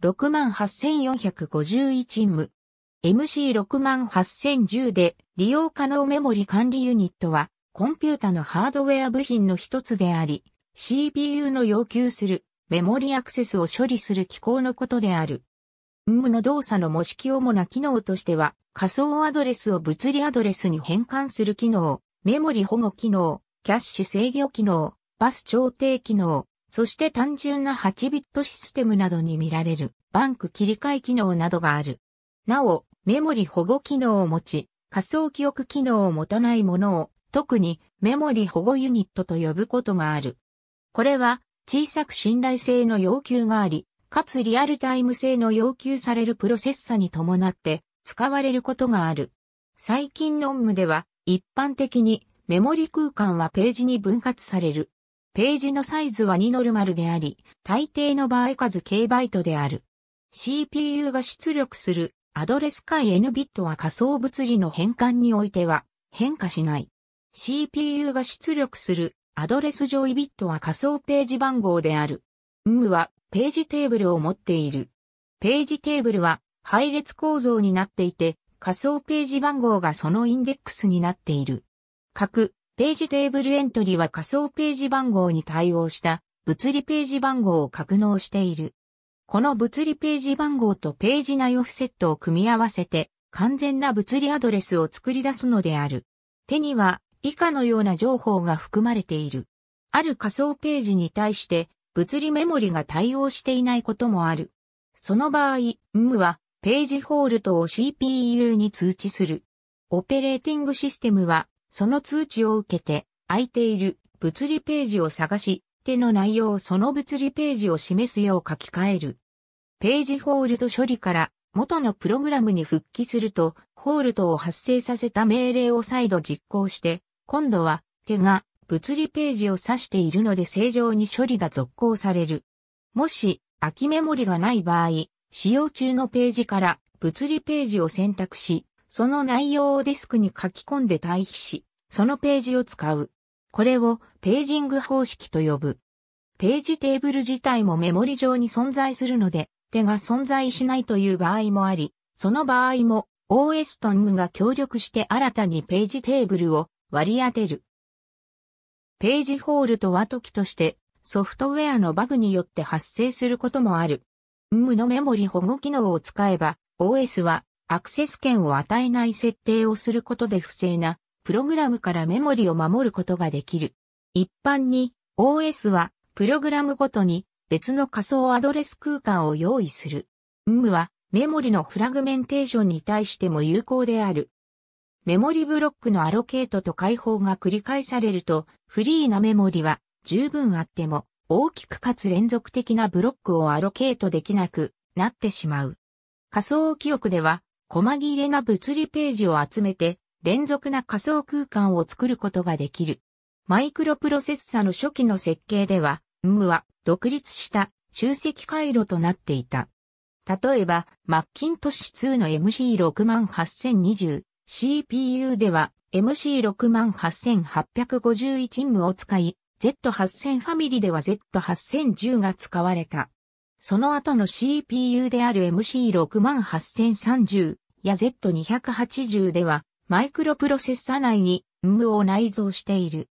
68451ム。MC68010 で利用可能メモリ管理ユニットはコンピュータのハードウェア部品の一つであり、CPU の要求するメモリアクセスを処理する機構のことである。m の動作の模式主な機能としては、仮想アドレスを物理アドレスに変換する機能、メモリ保護機能、キャッシュ制御機能、バス調停機能、そして単純な8ビットシステムなどに見られるバンク切り替え機能などがある。なお、メモリ保護機能を持ち、仮想記憶機能を持たないものを特にメモリ保護ユニットと呼ぶことがある。これは小さく信頼性の要求があり、かつリアルタイム性の要求されるプロセッサに伴って使われることがある。最近の OM では一般的にメモリ空間はページに分割される。ページのサイズは2ノルマルであり、大抵の場合数 K バイトである。CPU が出力するアドレス解 N ビットは仮想物理の変換においては変化しない。CPU が出力するアドレス上位ビットは仮想ページ番号である。UM はページテーブルを持っている。ページテーブルは配列構造になっていて、仮想ページ番号がそのインデックスになっている。各ページテーブルエントリーは仮想ページ番号に対応した物理ページ番号を格納している。この物理ページ番号とページ内オフセットを組み合わせて完全な物理アドレスを作り出すのである。手には以下のような情報が含まれている。ある仮想ページに対して物理メモリが対応していないこともある。その場合、M はページホールトを CPU に通知する。オペレーティングシステムはその通知を受けて、空いている物理ページを探し、手の内容をその物理ページを示すよう書き換える。ページホールド処理から元のプログラムに復帰すると、ホールドを発生させた命令を再度実行して、今度は手が物理ページを指しているので正常に処理が続行される。もし、空きメモリがない場合、使用中のページから物理ページを選択し、その内容をディスクに書き込んで対比し、そのページを使う。これをページング方式と呼ぶ。ページテーブル自体もメモリ上に存在するので、手が存在しないという場合もあり、その場合も OS と n が協力して新たにページテーブルを割り当てる。ページホールとは時としてソフトウェアのバグによって発生することもある。NM のメモリ保護機能を使えば OS はアクセス権を与えない設定をすることで不正なプログラムからメモリを守ることができる。一般に OS はプログラムごとに別の仮想アドレス空間を用意する。UM はメモリのフラグメンテーションに対しても有効である。メモリブロックのアロケートと解放が繰り返されると、フリーなメモリは十分あっても、大きくかつ連続的なブロックをアロケートできなくなってしまう。仮想記憶では、細切れな物理ページを集めて、連続な仮想空間を作ることができる。マイクロプロセッサの初期の設計では、M は独立した集積回路となっていた。例えば、マッキントッシュ2の MC68020 CPU では MC68851M を使い、Z8000 ファミリーでは Z8010 が使われた。その後の CPU である MC68030 や Z280 では、マイクロプロセッサ内に M を内蔵している。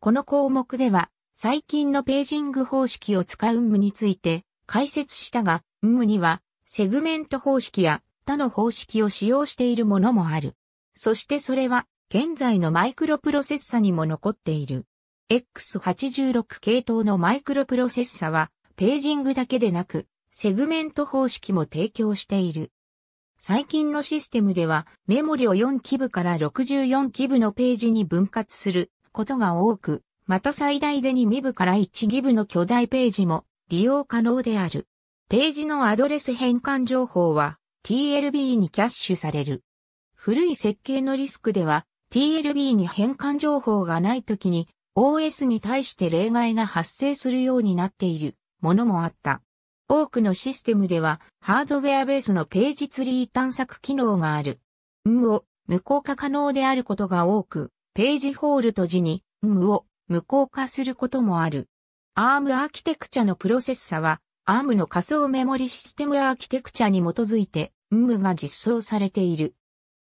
この項目では、最近のページング方式を使う M について解説したが、M には、セグメント方式や他の方式を使用しているものもある。そしてそれは、現在のマイクロプロセッサにも残っている。X86 系統のマイクロプロセッサは、ページングだけでなく、セグメント方式も提供している。最近のシステムではメモリを4基部から64基部のページに分割することが多く、また最大で2ミ部から1ギ部の巨大ページも利用可能である。ページのアドレス変換情報は TLB にキャッシュされる。古い設計のリスクでは TLB に変換情報がないときに OS に対して例外が発生するようになっているものもあった。多くのシステムではハードウェアベースのページツリー探索機能がある。運を無効化可能であることが多く、ページホールと時に運を無効化することもある。ARM アーキテクチャのプロセッサは ARM の仮想メモリシステムアーキテクチャに基づいて運が実装されている。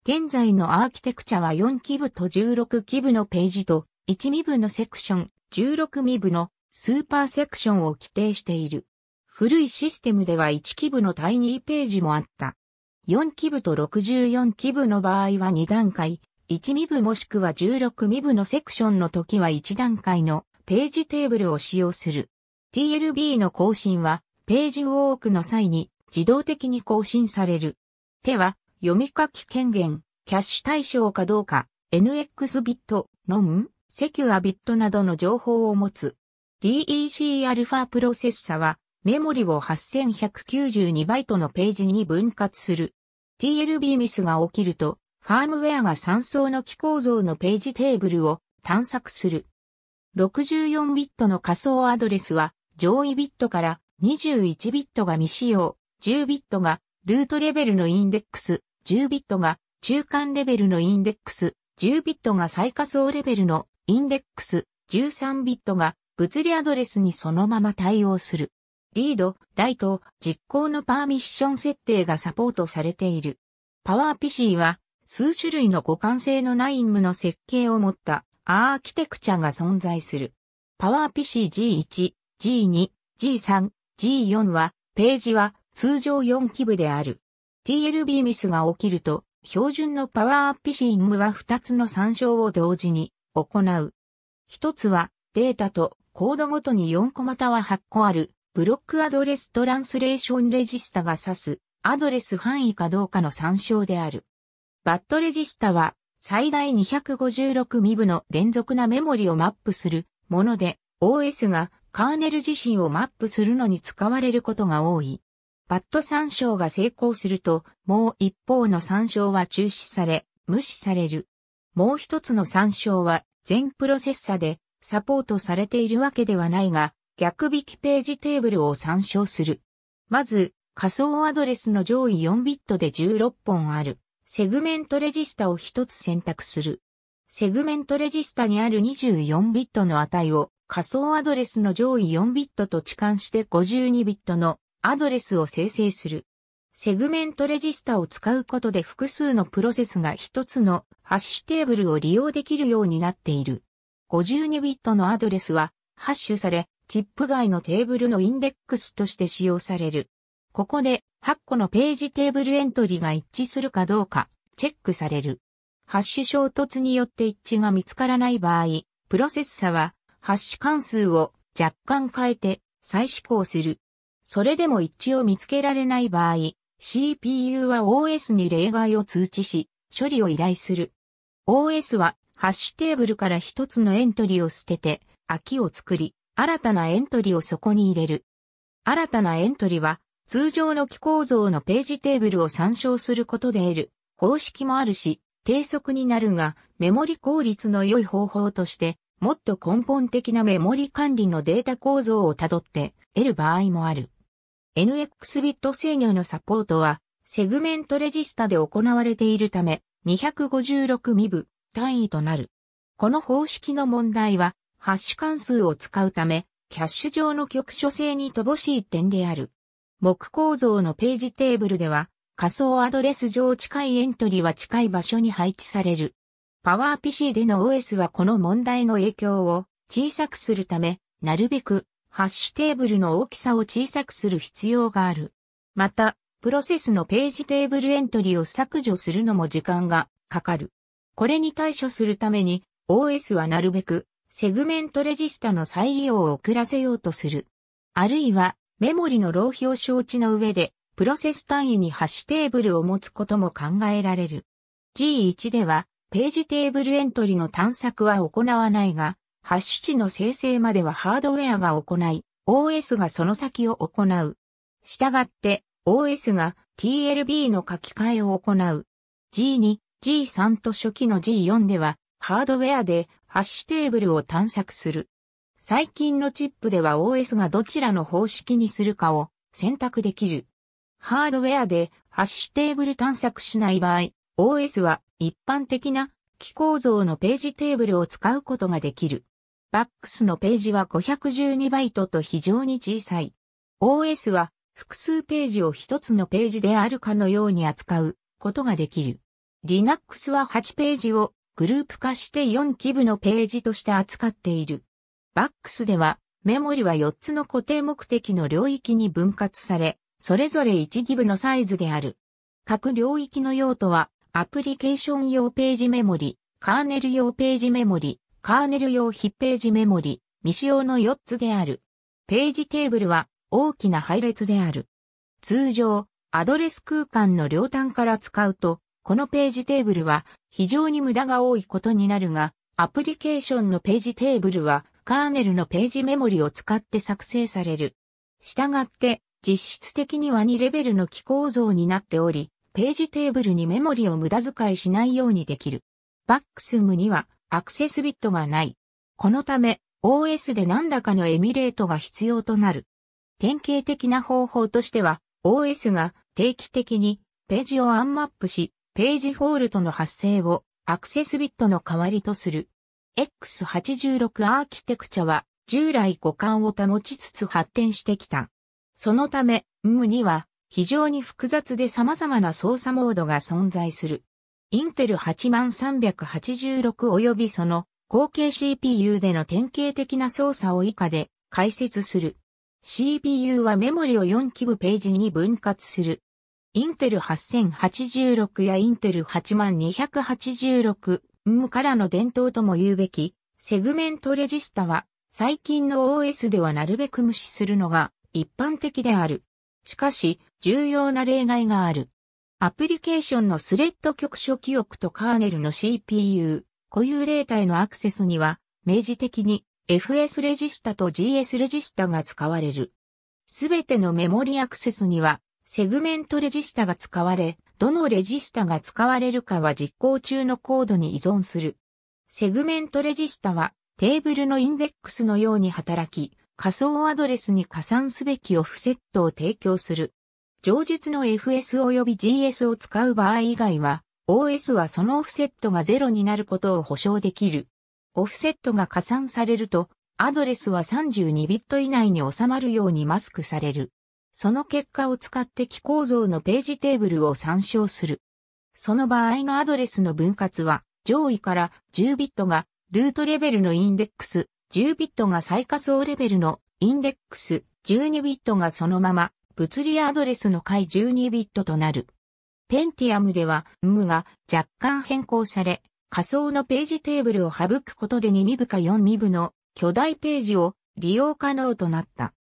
現在のアーキテクチャは4基部と16基部のページと1ミ部のセクション、16ミ部のスーパーセクションを規定している。古いシステムでは1基部のニーページもあった。4基部と64基部の場合は2段階、1未部もしくは16身部のセクションの時は1段階のページテーブルを使用する。TLB の更新はページウォークの際に自動的に更新される。手は読み書き権限、キャッシュ対象かどうか、NX ビット、ノン、セキュアビットなどの情報を持つ。DEC アルファプロセッサはメモリを8192バイトのページに分割する。TLB ミスが起きると、ファームウェアが3層の機構造のページテーブルを探索する。64ビットの仮想アドレスは、上位ビットから21ビットが未使用、10ビットがルートレベルのインデックス、10ビットが中間レベルのインデックス、10ビットが最仮想レベルのインデックス、13ビットが物理アドレスにそのまま対応する。リード、ライト、実行のパーミッション設定がサポートされている。パワー PC は数種類の互換性のない無の設計を持ったアーキテクチャが存在する。パワー PC G1、G2、G3、G4 はページは通常4基部である。TLB ミスが起きると標準のパワー PC ムは2つの参照を同時に行う。1つはデータとコードごとに4個または8個あるブロックアドレストランスレーションレジスタが指すアドレス範囲かどうかの参照である。バットレジスタは最大256ミブの連続なメモリをマップするもので OS がカーネル自身をマップするのに使われることが多い。バット参照が成功すると、もう一方の参照は中止され、無視される。もう一つの参照は全プロセッサでサポートされているわけではないが、逆引きページテーブルを参照する。まず、仮想アドレスの上位4ビットで16本ある、セグメントレジスタを1つ選択する。セグメントレジスタにある24ビットの値を仮想アドレスの上位4ビットと置換して52ビットのアドレスを生成する。セグメントレジスタを使うことで複数のプロセスが一つのハッシュテーブルを利用できるようになっている。52ビットのアドレスはハッシュされ、チップ外のテーブルのインデックスとして使用される。ここで8個のページテーブルエントリーが一致するかどうかチェックされる。ハッシュ衝突によって一致が見つからない場合、プロセッサはハッシュ関数を若干変えて再試行する。それでも一致を見つけられない場合、CPU は OS に例外を通知し、処理を依頼する。OS はハッシュテーブルから一つのエントリーを捨てて、空きを作り、新たなエントリーをそこに入れる。新たなエントリーは、通常の機構造のページテーブルを参照することで得る方式もあるし、低速になるが、メモリ効率の良い方法として、もっと根本的なメモリ管理のデータ構造をたどって得る場合もある。NX ビット制御のサポートは、セグメントレジスタで行われているため、256ミブ単位となる。この方式の問題は、ハッシュ関数を使うため、キャッシュ上の局所性に乏しい点である。木構造のページテーブルでは、仮想アドレス上近いエントリーは近い場所に配置される。パワー PC での OS はこの問題の影響を小さくするため、なるべくハッシュテーブルの大きさを小さくする必要がある。また、プロセスのページテーブルエントリーを削除するのも時間がかかる。これに対処するために、OS はなるべくセグメントレジスタの再利用を遅らせようとする。あるいは、メモリの浪費を承知の上で、プロセス単位にハッシュテーブルを持つことも考えられる。G1 では、ページテーブルエントリーの探索は行わないが、ハッシュ値の生成まではハードウェアが行い、OS がその先を行う。したがって、OS が TLB の書き換えを行う。G2、G3 と初期の G4 では、ハードウェアでハッシュテーブルを探索する。最近のチップでは OS がどちらの方式にするかを選択できる。ハードウェアでハッシュテーブル探索しない場合、OS は一般的な機構造のページテーブルを使うことができる。バックスのページは512バイトと非常に小さい。OS は複数ページを一つのページであるかのように扱うことができる。Linux は8ページをグループ化して4基部のページとして扱っている。バックスでは、メモリは4つの固定目的の領域に分割され、それぞれ1基部のサイズである。各領域の用途は、アプリケーション用ページメモリ、カーネル用ページメモリ、カーネル用非ページメモリ、未使用の4つである。ページテーブルは大きな配列である。通常、アドレス空間の両端から使うと、このページテーブルは非常に無駄が多いことになるが、アプリケーションのページテーブルはカーネルのページメモリを使って作成される。したがって、実質的には2レベルの機構造になっており、ページテーブルにメモリを無駄遣いしないようにできる。バックスムにはアクセスビットがない。このため、OS で何らかのエミュレートが必要となる。典型的な方法としては、OS が定期的にページをアンマップし、ページフォールトの発生をアクセスビットの代わりとする。X86 アーキテクチャは従来互換を保ちつつ発展してきた。そのため、M2 は非常に複雑で様々な操作モードが存在する。インテル8386及びその後継 CPU での典型的な操作を以下で解説する。CPU はメモリを4基部ページに分割する。インテル8086やインテル8286、M からの伝統とも言うべき、セグメントレジスタは、最近の OS ではなるべく無視するのが一般的である。しかし、重要な例外がある。アプリケーションのスレッド局所記憶とカーネルの CPU、固有データへのアクセスには、明示的に FS レジスタと GS レジスタが使われる。すべてのメモリアクセスにはセグメントレジスタが使われ、どのレジスタが使われるかは実行中のコードに依存する。セグメントレジスタはテーブルのインデックスのように働き、仮想アドレスに加算すべきオフセットを提供する。上述の FS 及び GS を使う場合以外は、OS はそのオフセットが0になることを保証できる。オフセットが加算されると、アドレスは32ビット以内に収まるようにマスクされる。その結果を使って機構造のページテーブルを参照する。その場合のアドレスの分割は、上位から10ビットがルートレベルのインデックス、10ビットが最下層レベルのインデックス、12ビットがそのまま物理アドレスの解12ビットとなる。ペンティアムでは、M が若干変更され、仮想のページテーブルを省くことで2ミブか4ミブの巨大ページを利用可能となった。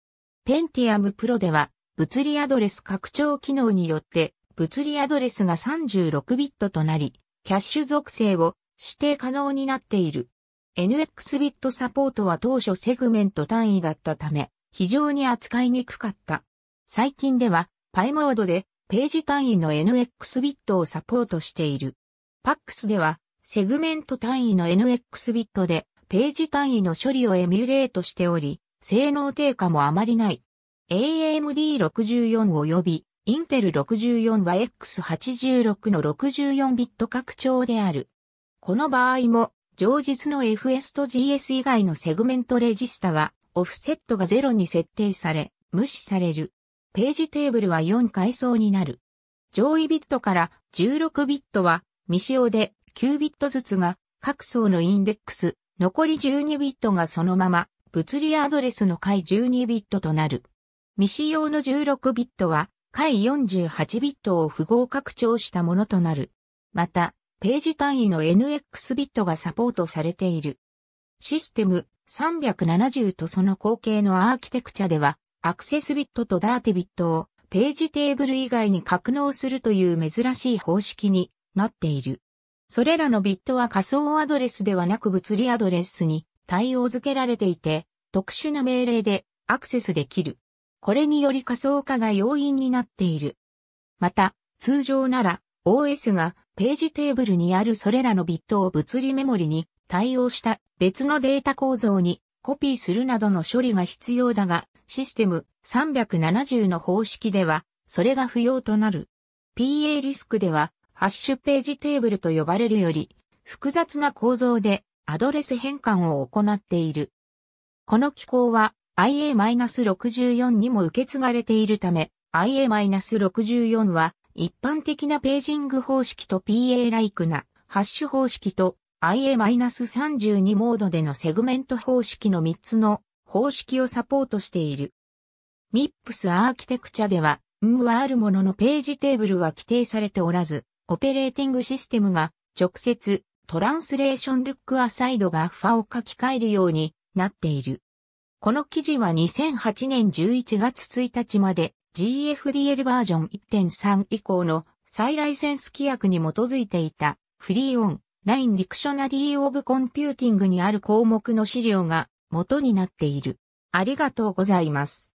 ペンティアムプロでは物理アドレス拡張機能によって、物理アドレスが36ビットとなり、キャッシュ属性を指定可能になっている。NX ビットサポートは当初セグメント単位だったため、非常に扱いにくかった。最近では、パイモードでページ単位の NX ビットをサポートしている。PAX では、セグメント単位の NX ビットで、ページ単位の処理をエミュレートしており、性能低下もあまりない。AMD64 及びインテル64は X86 の64ビット拡張である。この場合も、常日の FS と GS 以外のセグメントレジスタは、オフセットが0に設定され、無視される。ページテーブルは4階層になる。上位ビットから16ビットは未使用で9ビットずつが各層のインデックス、残り12ビットがそのまま物理アドレスの階12ビットとなる。未使用の16ビットは、回48ビットを符号拡張したものとなる。また、ページ単位の NX ビットがサポートされている。システム370とその後継のアーキテクチャでは、アクセスビットとダーティビットをページテーブル以外に格納するという珍しい方式になっている。それらのビットは仮想アドレスではなく物理アドレスに対応付けられていて、特殊な命令でアクセスできる。これにより仮想化が要因になっている。また、通常なら OS がページテーブルにあるそれらのビットを物理メモリに対応した別のデータ構造にコピーするなどの処理が必要だが、システム370の方式では、それが不要となる。PA リスクでは、ハッシュページテーブルと呼ばれるより、複雑な構造でアドレス変換を行っている。この機構は IA-64 にも受け継がれているため、IA-64 は一般的なページング方式と PA-like なハッシュ方式と IA-32 モードでのセグメント方式の3つの方式をサポートしている。MIPS アーキテクチャでは、M はあるもののページテーブルは規定されておらず、オペレーティングシステムが直接トランスレーションルックアサイドバッファを書き換えるようになっている。この記事は2008年11月1日まで GFDL バージョン1.3以降の再ライセンス規約に基づいていたフリーオンラインディクショナリーオブコンピューティングにある項目の資料が元になっている。ありがとうございます。